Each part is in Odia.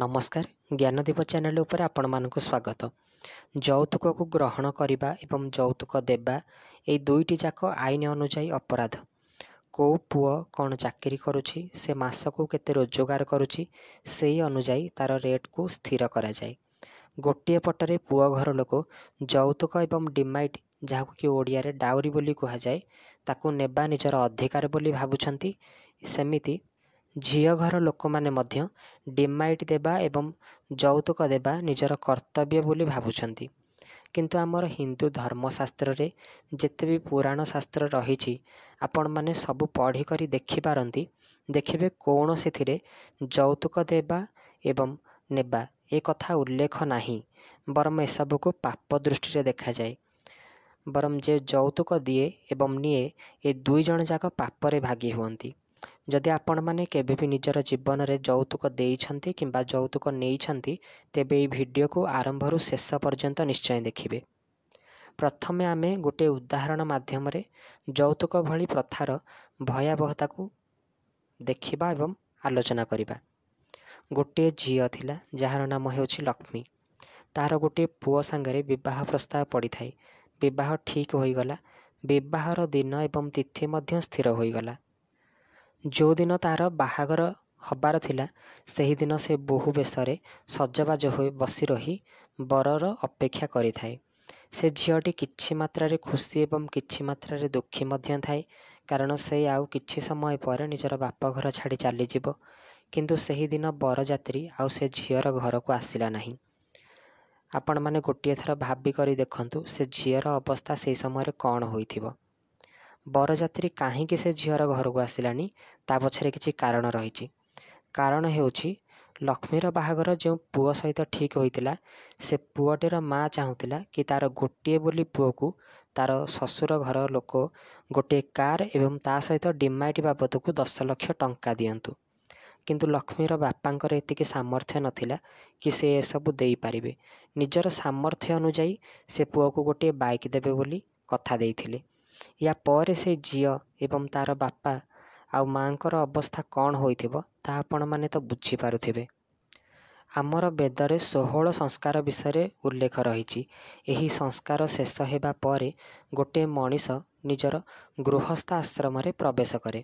ନମସ୍କାର ଜ୍ଞାନଦୀପ ଚ୍ୟାନେଲ ଉପରେ ଆପଣମାନଙ୍କୁ ସ୍ୱାଗତ ଯୌତୁକକୁ ଗ୍ରହଣ କରିବା ଏବଂ ଯୌତୁକ ଦେବା ଏହି ଦୁଇଟି ଯାକ ଆଇନ ଅନୁଯାୟୀ ଅପରାଧ କେଉଁ ପୁଅ କ'ଣ ଚାକିରି କରୁଛି ସେ ମାସକୁ କେତେ ରୋଜଗାର କରୁଛି ସେହି ଅନୁଯାୟୀ ତା'ର ରେଟ୍କୁ ସ୍ଥିର କରାଯାଏ ଗୋଟିଏ ପଟରେ ପୁଅ ଘର ଲୋକ ଯୌତୁକ ଏବଂ ଡିମାଇଟ୍ ଯାହାକୁ କି ଓଡ଼ିଆରେ ଡାଉରୀ ବୋଲି କୁହାଯାଏ ତାକୁ ନେବା ନିଜର ଅଧିକାର ବୋଲି ଭାବୁଛନ୍ତି ସେମିତି ଝିଅ ଘର ଲୋକମାନେ ମଧ୍ୟ ଡିମାଇଟ୍ ଦେବା ଏବଂ ଯୌତୁକ ଦେବା ନିଜର କର୍ତ୍ତବ୍ୟ ବୋଲି ଭାବୁଛନ୍ତି କିନ୍ତୁ ଆମର ହିନ୍ଦୁ ଧର୍ମଶାସ୍ତ୍ରରେ ଯେତେ ବି ପୁରାଣ ଶାସ୍ତ୍ର ରହିଛି ଆପଣମାନେ ସବୁ ପଢ଼ିକରି ଦେଖିପାରନ୍ତି ଦେଖିବେ କୌଣସିଥିରେ ଯୌତୁକ ଦେବା ଏବଂ ନେବା ଏ କଥା ଉଲ୍ଲେଖ ନାହିଁ ବରଂ ଏସବୁକୁ ପାପ ଦୃଷ୍ଟିରେ ଦେଖାଯାଏ ବରଂ ଯେ ଯୌତୁକ ଦିଏ ଏବଂ ନିଏ ଏ ଦୁଇ ଜଣ ଯାକ ପାପରେ ଭାଗି ହୁଅନ୍ତି ଯଦି ଆପଣମାନେ କେବେ ବି ନିଜର ଜୀବନରେ ଯୌତୁକ ଦେଇଛନ୍ତି କିମ୍ବା ଯୌତୁକ ନେଇଛନ୍ତି ତେବେ ଏହି ଭିଡ଼ିଓକୁ ଆରମ୍ଭରୁ ଶେଷ ପର୍ଯ୍ୟନ୍ତ ନିଶ୍ଚୟ ଦେଖିବେ ପ୍ରଥମେ ଆମେ ଗୋଟିଏ ଉଦାହରଣ ମାଧ୍ୟମରେ ଯୌତୁକ ଭଳି ପ୍ରଥାର ଭୟାବହତାକୁ ଦେଖିବା ଏବଂ ଆଲୋଚନା କରିବା ଗୋଟିଏ ଝିଅ ଥିଲା ଯାହାର ନାମ ହେଉଛି ଲକ୍ଷ୍ମୀ ତାହାର ଗୋଟିଏ ପୁଅ ସାଙ୍ଗରେ ବିବାହ ପ୍ରସ୍ତାବ ପଡ଼ିଥାଏ ବିବାହ ଠିକ୍ ହୋଇଗଲା ବିବାହର ଦିନ ଏବଂ ତିଥି ମଧ୍ୟ ସ୍ଥିର ହୋଇଗଲା ଯେଉଁଦିନ ତାର ବାହାଘର ହେବାର ଥିଲା ସେହିଦିନ ସେ ବହୁ ବେଶରେ ସଜବାଜ ହୋଇ ବସି ରହି ବରର ଅପେକ୍ଷା କରିଥାଏ ସେ ଝିଅଟି କିଛି ମାତ୍ରାରେ ଖୁସି ଏବଂ କିଛି ମାତ୍ରାରେ ଦୁଃଖୀ ମଧ୍ୟ ଥାଏ କାରଣ ସେ ଆଉ କିଛି ସମୟ ପରେ ନିଜର ବାପଘର ଛାଡ଼ି ଚାଲିଯିବ କିନ୍ତୁ ସେହିଦିନ ବରଯାତ୍ରୀ ଆଉ ସେ ଝିଅର ଘରକୁ ଆସିଲା ନାହିଁ ଆପଣମାନେ ଗୋଟିଏ ଥର ଭାବିକରି ଦେଖନ୍ତୁ ସେ ଝିଅର ଅବସ୍ଥା ସେହି ସମୟରେ କ'ଣ ହୋଇଥିବ ବରଯାତ୍ରୀ କାହିଁକି ସେ ଝିଅର ଘରକୁ ଆସିଲାଣି ତା ପଛରେ କିଛି କାରଣ ରହିଛି କାରଣ ହେଉଛି ଲକ୍ଷ୍ମୀର ବାହାଘର ଯେଉଁ ପୁଅ ସହିତ ଠିକ୍ ହୋଇଥିଲା ସେ ପୁଅଟିର ମାଆ ଚାହୁଁଥିଲା କି ତା'ର ଗୋଟିଏ ବୋଲି ପୁଅକୁ ତା'ର ଶ୍ୱଶୁର ଘର ଲୋକ ଗୋଟିଏ କାର୍ ଏବଂ ତା ସହିତ ଡିମାଇଟ୍ ବାବଦକୁ ଦଶ ଲକ୍ଷ ଟଙ୍କା ଦିଅନ୍ତୁ କିନ୍ତୁ ଲକ୍ଷ୍ମୀର ବାପାଙ୍କର ଏତିକି ସାମର୍ଥ୍ୟ ନଥିଲା କି ସେ ଏସବୁ ଦେଇପାରିବେ ନିଜର ସାମର୍ଥ୍ୟ ଅନୁଯାୟୀ ସେ ପୁଅକୁ ଗୋଟିଏ ବାଇକ୍ ଦେବେ ବୋଲି କଥା ଦେଇଥିଲେ ୟା ପରେ ସେ ଝିଅ ଏବଂ ତାର ବାପା ଆଉ ମାଙ୍କର ଅବସ୍ଥା କ'ଣ ହୋଇଥିବ ତାହା ଆପଣମାନେ ତ ବୁଝିପାରୁଥିବେ ଆମର ବେଦରେ ଷୋହଳ ସଂସ୍କାର ବିଷୟରେ ଉଲ୍ଲେଖ ରହିଛି ଏହି ସଂସ୍କାର ଶେଷ ହେବା ପରେ ଗୋଟିଏ ମଣିଷ ନିଜର ଗୃହସ୍ଥ ଆଶ୍ରମରେ ପ୍ରବେଶ କରେ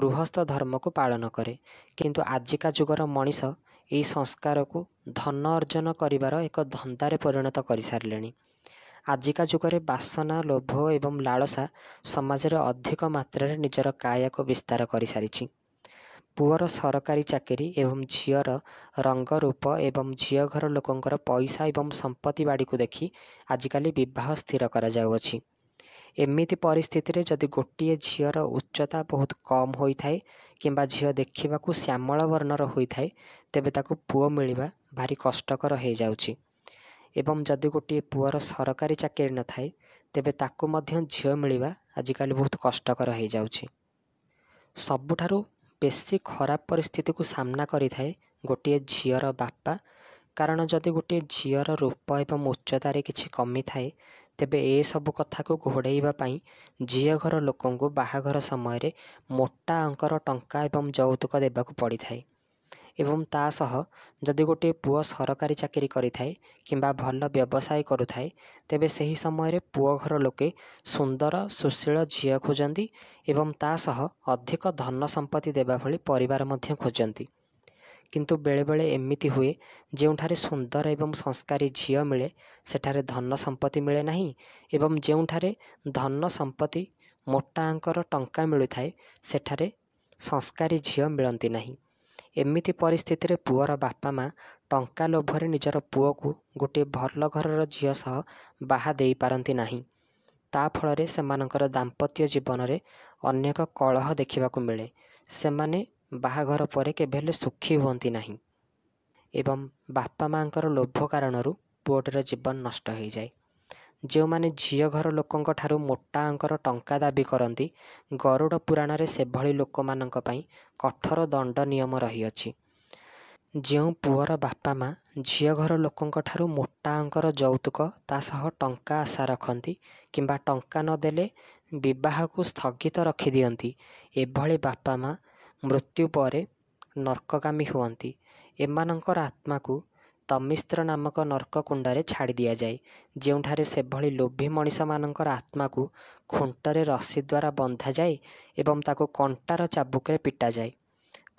ଗୃହସ୍ଥ ଧର୍ମକୁ ପାଳନ କରେ କିନ୍ତୁ ଆଜିକା ଯୁଗର ମଣିଷ ଏହି ସଂସ୍କାରକୁ ଧନ ଅର୍ଜନ କରିବାର ଏକ ଧନ୍ଦାରେ ପରିଣତ କରିସାରିଲେଣି ଆଜିକା ଯୁଗରେ ବାସନା ଲୋଭ ଏବଂ ଲାଳସା ସମାଜରେ ଅଧିକ ମାତ୍ରାରେ ନିଜର କାୟାକୁ ବିସ୍ତାର କରିସାରିଛି ପୁଅର ସରକାରୀ ଚାକିରି ଏବଂ ଝିଅର ରଙ୍ଗରୂପ ଏବଂ ଝିଅ ଘର ଲୋକଙ୍କର ପଇସା ଏବଂ ସମ୍ପତ୍ତି ବାଡ଼ିକୁ ଦେଖି ଆଜିକାଲି ବିବାହ ସ୍ଥିର କରାଯାଉଅଛି ଏମିତି ପରିସ୍ଥିତିରେ ଯଦି ଗୋଟିଏ ଝିଅର ଉଚ୍ଚତା ବହୁତ କମ୍ ହୋଇଥାଏ କିମ୍ବା ଝିଅ ଦେଖିବାକୁ ଶ୍ୟାମଳ ବର୍ଣ୍ଣର ହୋଇଥାଏ ତେବେ ତାକୁ ପୁଅ ମିଳିବା ଭାରି କଷ୍ଟକର ହୋଇଯାଉଛି ଏବଂ ଯଦି ଗୋଟିଏ ପୁଅର ସରକାରୀ ଚାକିରି ନଥାଏ ତେବେ ତାକୁ ମଧ୍ୟ ଝିଅ ମିଳିବା ଆଜିକାଲି ବହୁତ କଷ୍ଟକର ହୋଇଯାଉଛି ସବୁଠାରୁ ବେଶୀ ଖରାପ ପରିସ୍ଥିତିକୁ ସାମ୍ନା କରିଥାଏ ଗୋଟିଏ ଝିଅର ବାପା କାରଣ ଯଦି ଗୋଟିଏ ଝିଅର ରୂପ ଏବଂ ଉଚ୍ଚତାରେ କିଛି କମିଥାଏ ତେବେ ଏସବୁ କଥାକୁ ଘୋଡ଼େଇବା ପାଇଁ ଝିଅ ଘର ଲୋକଙ୍କୁ ବାହାଘର ସମୟରେ ମୋଟା ଅଙ୍କର ଟଙ୍କା ଏବଂ ଯୌତୁକ ଦେବାକୁ ପଡ଼ିଥାଏ ଏବଂ ତା ସହ ଯଦି ଗୋଟିଏ ପୁଅ ସରକାରୀ ଚାକିରି କରିଥାଏ କିମ୍ବା ଭଲ ବ୍ୟବସାୟ କରୁଥାଏ ତେବେ ସେହି ସମୟରେ ପୁଅ ଘର ଲୋକେ ସୁନ୍ଦର ସୁଶୀଳ ଝିଅ ଖୋଜନ୍ତି ଏବଂ ତା ସହ ଅଧିକ ଧନ ସମ୍ପତ୍ତି ଦେବା ଭଳି ପରିବାର ମଧ୍ୟ ଖୋଜନ୍ତି କିନ୍ତୁ ବେଳେବେଳେ ଏମିତି ହୁଏ ଯେଉଁଠାରେ ସୁନ୍ଦର ଏବଂ ସଂସ୍କାରୀ ଝିଅ ମିଳେ ସେଠାରେ ଧନ ସମ୍ପତ୍ତି ମିଳେ ନାହିଁ ଏବଂ ଯେଉଁଠାରେ ଧନ ସମ୍ପତ୍ତି ମୋଟାଙ୍କର ଟଙ୍କା ମିଳୁଥାଏ ସେଠାରେ ସଂସ୍କାରୀ ଝିଅ ମିଳନ୍ତି ନାହିଁ ଏମିତି ପରିସ୍ଥିତିରେ ପୁଅର ବାପା ମା ଟଙ୍କା ଲୋଭରେ ନିଜର ପୁଅକୁ ଗୋଟିଏ ଭଲ ଘରର ଝିଅ ସହ ବାହା ଦେଇପାରନ୍ତି ନାହିଁ ତା ଫଳରେ ସେମାନଙ୍କର ଦାମ୍ପତ୍ୟ ଜୀବନରେ ଅନେକ କଳହ ଦେଖିବାକୁ ମିଳେ ସେମାନେ ବାହାଘର ପରେ କେବେ ହେଲେ ସୁଖୀ ହୁଅନ୍ତି ନାହିଁ ଏବଂ ବାପା ମାଆଙ୍କର ଲୋଭ କାରଣରୁ ପୁଅଟିର ଜୀବନ ନଷ୍ଟ ହୋଇଯାଏ ଯେଉଁମାନେ ଝିଅ ଘର ଲୋକଙ୍କ ଠାରୁ ମୋଟା ଅଙ୍କର ଟଙ୍କା ଦାବି କରନ୍ତି ଗରୁଡ଼ ପୁରାଣରେ ସେଭଳି ଲୋକମାନଙ୍କ ପାଇଁ କଠୋର ଦଣ୍ଡ ନିୟମ ରହିଅଛି ଯେଉଁ ପୁଅର ବାପା ମାଆ ଝିଅ ଘର ଲୋକଙ୍କ ଠାରୁ ମୋଟା ଅଙ୍କର ଯୌତୁକ ତା ସହ ଟଙ୍କା ଆଶା ରଖନ୍ତି କିମ୍ବା ଟଙ୍କା ନଦେଲେ ବିବାହକୁ ସ୍ଥଗିତ ରଖିଦିଅନ୍ତି ଏଭଳି ବାପା ମାଆ ମୃତ୍ୟୁ ପରେ ନର୍କକାମୀ ହୁଅନ୍ତି ଏମାନଙ୍କର ଆତ୍ମାକୁ ତମିସ୍ତ୍ର ନାମକ ନର୍କ କୁଣ୍ଡରେ ଛାଡ଼ି ଦିଆଯାଏ ଯେଉଁଠାରେ ସେଭଳି ଲୋଭୀ ମଣିଷମାନଙ୍କର ଆତ୍ମାକୁ ଖୁଣ୍ଟରେ ରସି ଦ୍ୱାରା ବନ୍ଧାଯାଏ ଏବଂ ତାକୁ କଣ୍ଟାର ଚାବୁକରେ ପିଟାଯାଏ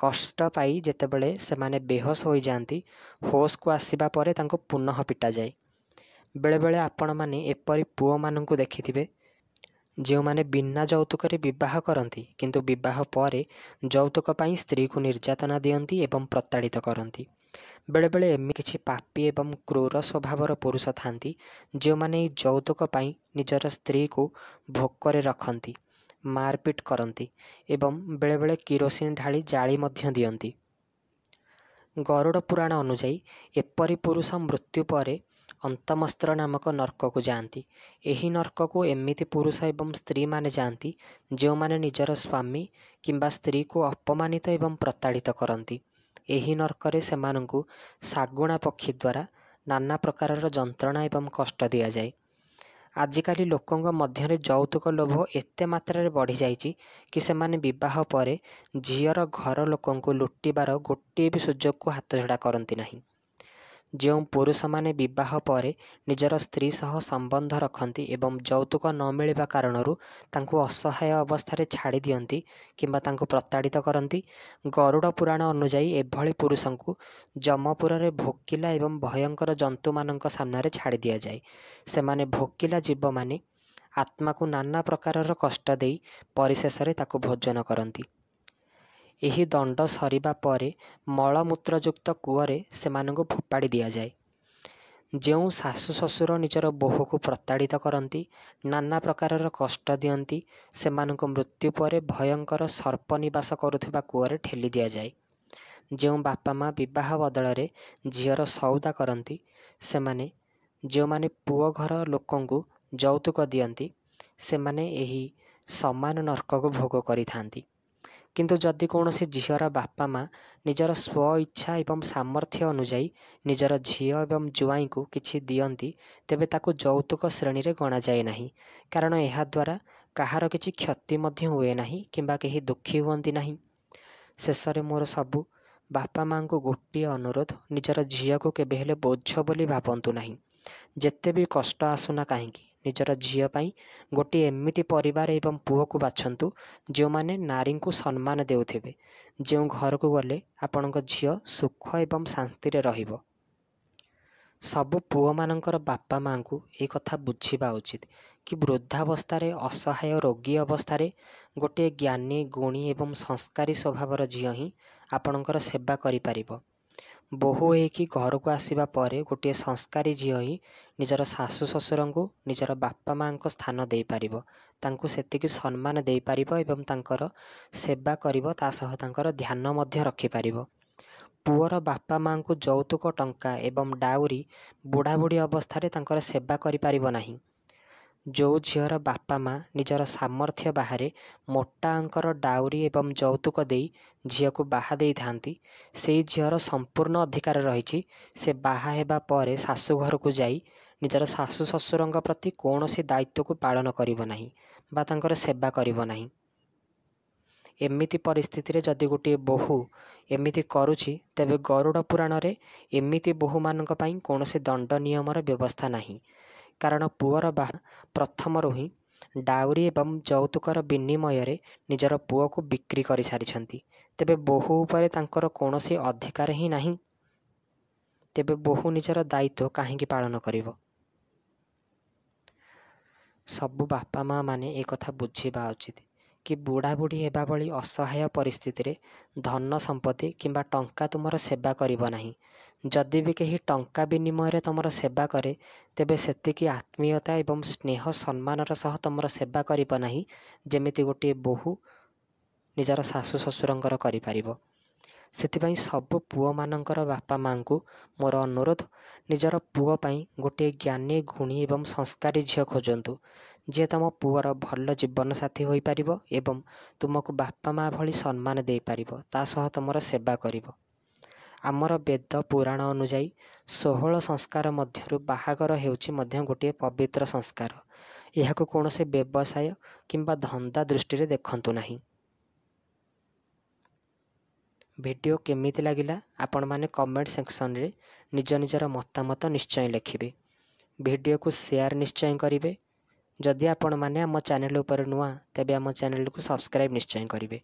କଷ୍ଟ ପାଇ ଯେତେବେଳେ ସେମାନେ ବେହୋସ ହୋଇଯାଆନ୍ତି ହୋସ୍କୁ ଆସିବା ପରେ ତାଙ୍କୁ ପୁନଃ ପିଟାଯାଏ ବେଳେବେଳେ ଆପଣମାନେ ଏପରି ପୁଅମାନଙ୍କୁ ଦେଖିଥିବେ ଯେଉଁମାନେ ବିନା ଯୌତୁକରେ ବିବାହ କରନ୍ତି କିନ୍ତୁ ବିବାହ ପରେ ଯୌତୁକ ପାଇଁ ସ୍ତ୍ରୀକୁ ନିର୍ଯାତନା ଦିଅନ୍ତି ଏବଂ ପ୍ରତାଡ଼ିତ କରନ୍ତି ବେଳେବେଳେ ଏମିତି କିଛି ପାପୀ ଏବଂ କ୍ରୁର ସ୍ୱଭାବର ପୁରୁଷ ଥାନ୍ତି ଯେଉଁମାନେ ଏହି ଯୌତୁକ ପାଇଁ ନିଜର ସ୍ତ୍ରୀକୁ ଭୋକରେ ରଖନ୍ତି ମାରପିଟ କରନ୍ତି ଏବଂ ବେଳେବେଳେ କିରୋସିନ ଢାଳି ଜାଳି ମଧ୍ୟ ଦିଅନ୍ତି ଗରୁଡ଼ ପୁରାଣ ଅନୁଯାୟୀ ଏପରି ପୁରୁଷ ମୃତ୍ୟୁ ପରେ ଅନ୍ତମସ୍ତ୍ର ନାମକ ନର୍କକୁ ଯାଆନ୍ତି ଏହି ନର୍କକୁ ଏମିତି ପୁରୁଷ ଏବଂ ସ୍ତ୍ରୀମାନେ ଯାଆନ୍ତି ଯେଉଁମାନେ ନିଜର ସ୍ୱାମୀ କିମ୍ବା ସ୍ତ୍ରୀକୁ ଅପମାନିତ ଏବଂ ପ୍ରତାଡ଼ିତ କରନ୍ତି ଏହି ନର୍କରେ ସେମାନଙ୍କୁ ଶାଗୁଣା ପକ୍ଷୀ ଦ୍ୱାରା ନାନା ପ୍ରକାରର ଯନ୍ତ୍ରଣା ଏବଂ କଷ୍ଟ ଦିଆଯାଏ ଆଜିକାଲି ଲୋକଙ୍କ ମଧ୍ୟରେ ଯୌତୁକ ଲୋଭ ଏତେ ମାତ୍ରାରେ ବଢ଼ିଯାଇଛି କି ସେମାନେ ବିବାହ ପରେ ଝିଅର ଘର ଲୋକଙ୍କୁ ଲୁଟିବାର ଗୋଟିଏ ବି ସୁଯୋଗକୁ ହାତଛଡ଼ା କରନ୍ତି ନାହିଁ ଯେଉଁ ପୁରୁଷମାନେ ବିବାହ ପରେ ନିଜର ସ୍ତ୍ରୀ ସହ ସମ୍ବନ୍ଧ ରଖନ୍ତି ଏବଂ ଯୌତୁକ ନ ମିଳିବା କାରଣରୁ ତାଙ୍କୁ ଅସହାୟ ଅବସ୍ଥାରେ ଛାଡ଼ି ଦିଅନ୍ତି କିମ୍ବା ତାଙ୍କୁ ପ୍ରତାଡ଼ିତ କରନ୍ତି ଗରୁଡ଼ ପୁରାଣ ଅନୁଯାୟୀ ଏଭଳି ପୁରୁଷଙ୍କୁ ଯମପୁରରେ ଭୋକିଲା ଏବଂ ଭୟଙ୍କର ଜନ୍ତୁମାନଙ୍କ ସାମ୍ନାରେ ଛାଡ଼ି ଦିଆଯାଏ ସେମାନେ ଭୋକିଲା ଜୀବମାନେ ଆତ୍ମାକୁ ନାନା ପ୍ରକାରର କଷ୍ଟ ଦେଇ ପରିଶେଷରେ ତାକୁ ଭୋଜନ କରନ୍ତି ଏହି ଦଣ୍ଡ ସରିବା ପରେ ମଳମୂତ୍ରଯୁକ୍ତ କୂଅରେ ସେମାନଙ୍କୁ ଫୋପାଡ଼ି ଦିଆଯାଏ ଯେଉଁ ଶାଶୁ ଶ୍ୱଶୁର ନିଜର ବୋହୂକୁ ପ୍ରତାଡ଼ିତ କରନ୍ତି ନାନା ପ୍ରକାରର କଷ୍ଟ ଦିଅନ୍ତି ସେମାନଙ୍କୁ ମୃତ୍ୟୁ ପରେ ଭୟଙ୍କର ସର୍ପ ନିବାସ କରୁଥିବା କୂଅରେ ଠେଲି ଦିଆଯାଏ ଯେଉଁ ବାପା ମା' ବିବାହ ବଦଳରେ ଝିଅର ସଉଦା କରନ୍ତି ସେମାନେ ଯେଉଁମାନେ ପୁଅ ଘର ଲୋକଙ୍କୁ ଯୌତୁକ ଦିଅନ୍ତି ସେମାନେ ଏହି ସମାନ ନର୍କକୁ ଭୋଗ କରିଥାନ୍ତି କିନ୍ତୁ ଯଦି କୌଣସି ଝିଅର ବାପା ମା' ନିଜର ସ୍ୱ ଇଚ୍ଛା ଏବଂ ସାମର୍ଥ୍ୟ ଅନୁଯାୟୀ ନିଜର ଝିଅ ଏବଂ ଜ୍ୱାଇଁଙ୍କୁ କିଛି ଦିଅନ୍ତି ତେବେ ତାକୁ ଯୌତୁକ ଶ୍ରେଣୀରେ ଗଣାଯାଏ ନାହିଁ କାରଣ ଏହାଦ୍ୱାରା କାହାର କିଛି କ୍ଷତି ମଧ୍ୟ ହୁଏ ନାହିଁ କିମ୍ବା କେହି ଦୁଃଖୀ ହୁଅନ୍ତି ନାହିଁ ଶେଷରେ ମୋର ସବୁ ବାପା ମାଆଙ୍କୁ ଗୋଟିଏ ଅନୁରୋଧ ନିଜର ଝିଅକୁ କେବେ ହେଲେ ବୋଝ ବୋଲି ଭାବନ୍ତୁ ନାହିଁ ଯେତେ ବି କଷ୍ଟ ଆସୁନା କାହିଁକି ନିଜର ଝିଅ ପାଇଁ ଗୋଟିଏ ଏମିତି ପରିବାର ଏବଂ ପୁଅକୁ ବାଛନ୍ତୁ ଯେଉଁମାନେ ନାରୀଙ୍କୁ ସମ୍ମାନ ଦେଉଥିବେ ଯେଉଁ ଘରକୁ ଗଲେ ଆପଣଙ୍କ ଝିଅ ସୁଖ ଏବଂ ଶାନ୍ତିରେ ରହିବ ସବୁ ପୁଅମାନଙ୍କର ବାପା ମାଆଙ୍କୁ ଏ କଥା ବୁଝିବା ଉଚିତ କି ବୃଦ୍ଧାବସ୍ଥାରେ ଅସହାୟ ରୋଗୀ ଅବସ୍ଥାରେ ଗୋଟିଏ ଜ୍ଞାନୀ ଗୁଣୀ ଏବଂ ସଂସ୍କାରୀ ସ୍ୱଭାବର ଝିଅ ହିଁ ଆପଣଙ୍କର ସେବା କରିପାରିବ ବୋହୂ ହୋଇକି ଘରକୁ ଆସିବା ପରେ ଗୋଟିଏ ସଂସ୍କାରୀ ଝିଅ ହିଁ ନିଜର ଶାଶୁ ଶ୍ୱଶୁରଙ୍କୁ ନିଜର ବାପା ମାଆଙ୍କ ସ୍ଥାନ ଦେଇପାରିବ ତାଙ୍କୁ ସେତିକି ସମ୍ମାନ ଦେଇପାରିବ ଏବଂ ତାଙ୍କର ସେବା କରିବ ତା ସହ ତାଙ୍କର ଧ୍ୟାନ ମଧ୍ୟ ରଖିପାରିବ ପୁଅର ବାପା ମାଆଙ୍କୁ ଯୌତୁକ ଟଙ୍କା ଏବଂ ଡାଉରି ବୁଢ଼ାବୁଢ଼ୀ ଅବସ୍ଥାରେ ତାଙ୍କର ସେବା କରିପାରିବ ନାହିଁ ଯେଉଁ ଝିଅର ବାପା ମା ନିଜର ସାମର୍ଥ୍ୟ ବାହାରେ ମୋଟା ଅଙ୍କର ଡାଉରୀ ଏବଂ ଯୌତୁକ ଦେଇ ଝିଅକୁ ବାହା ଦେଇଥାନ୍ତି ସେହି ଝିଅର ସମ୍ପୂର୍ଣ୍ଣ ଅଧିକାର ରହିଛି ସେ ବାହା ହେବା ପରେ ଶାଶୁଘରକୁ ଯାଇ ନିଜର ଶାଶୁ ଶ୍ୱଶୁରଙ୍କ ପ୍ରତି କୌଣସି ଦାୟିତ୍ୱକୁ ପାଳନ କରିବ ନାହିଁ ବା ତାଙ୍କର ସେବା କରିବ ନାହିଁ ଏମିତି ପରିସ୍ଥିତିରେ ଯଦି ଗୋଟିଏ ବୋହୂ ଏମିତି କରୁଛି ତେବେ ଗରୁଡ଼ ପୁରାଣରେ ଏମିତି ବୋହୂମାନଙ୍କ ପାଇଁ କୌଣସି ଦଣ୍ଡ ନିୟମର ବ୍ୟବସ୍ଥା ନାହିଁ କାରଣ ପୁଅର ବାହା ପ୍ରଥମରୁ ହିଁ ଡାଉରୀ ଏବଂ ଯୌତୁକର ବିନିମୟରେ ନିଜର ପୁଅକୁ ବିକ୍ରି କରିସାରିଛନ୍ତି ତେବେ ବୋହୂ ଉପରେ ତାଙ୍କର କୌଣସି ଅଧିକାର ହିଁ ନାହିଁ ତେବେ ବୋହୂ ନିଜର ଦାୟିତ୍ୱ କାହିଁକି ପାଳନ କରିବ ସବୁ ବାପା ମା ମାନେ ଏକଥା ବୁଝିବା ଉଚିତ କି ବୁଢ଼ାବୁଢ଼ୀ ହେବା ଭଳି ଅସହାୟ ପରିସ୍ଥିତିରେ ଧନ ସମ୍ପତ୍ତି କିମ୍ବା ଟଙ୍କା ତୁମର ସେବା କରିବ ନାହିଁ ଯଦି ବି କେହି ଟଙ୍କା ବିନିମୟରେ ତୁମର ସେବା କରେ ତେବେ ସେତିକି ଆତ୍ମୀୟତା ଏବଂ ସ୍ନେହ ସମ୍ମାନର ସହ ତୁମର ସେବା କରିବ ନାହିଁ ଯେମିତି ଗୋଟିଏ ବୋହୂ ନିଜର ଶାଶୁ ଶ୍ୱଶୁରଙ୍କର କରିପାରିବ ସେଥିପାଇଁ ସବୁ ପୁଅମାନଙ୍କର ବାପା ମାଆଙ୍କୁ ମୋର ଅନୁରୋଧ ନିଜର ପୁଅ ପାଇଁ ଗୋଟିଏ ଜ୍ଞାନୀ ଗୁଣୀ ଏବଂ ସଂସ୍କାରୀ ଝିଅ ଖୋଜନ୍ତୁ ଯିଏ ତୁମ ପୁଅର ଭଲ ଜୀବନସାଥୀ ହୋଇପାରିବ ଏବଂ ତୁମକୁ ବାପା ମାଆ ଭଳି ସମ୍ମାନ ଦେଇପାରିବ ତା ସହ ତୁମର ସେବା କରିବ ଆମର ବେଦ ପୁରାଣ ଅନୁଯାୟୀ ଷୋହଳ ସଂସ୍କାର ମଧ୍ୟରୁ ବାହାଘର ହେଉଛି ମଧ୍ୟ ଗୋଟିଏ ପବିତ୍ର ସଂସ୍କାର ଏହାକୁ କୌଣସି ବ୍ୟବସାୟ କିମ୍ବା ଧନ୍ଦା ଦୃଷ୍ଟିରେ ଦେଖନ୍ତୁ ନାହିଁ ଭିଡ଼ିଓ କେମିତି ଲାଗିଲା ଆପଣମାନେ କମେଣ୍ଟ ସେକ୍ସନରେ ନିଜ ନିଜର ମତାମତ ନିଶ୍ଚୟ ଲେଖିବେ ଭିଡ଼ିଓକୁ ସେୟାର ନିଶ୍ଚୟ କରିବେ ଯଦି ଆପଣମାନେ ଆମ ଚ୍ୟାନେଲ୍ ଉପରେ ନୂଆ ତେବେ ଆମ ଚ୍ୟାନେଲକୁ ସବସ୍କ୍ରାଇବ୍ ନିଶ୍ଚୟ କରିବେ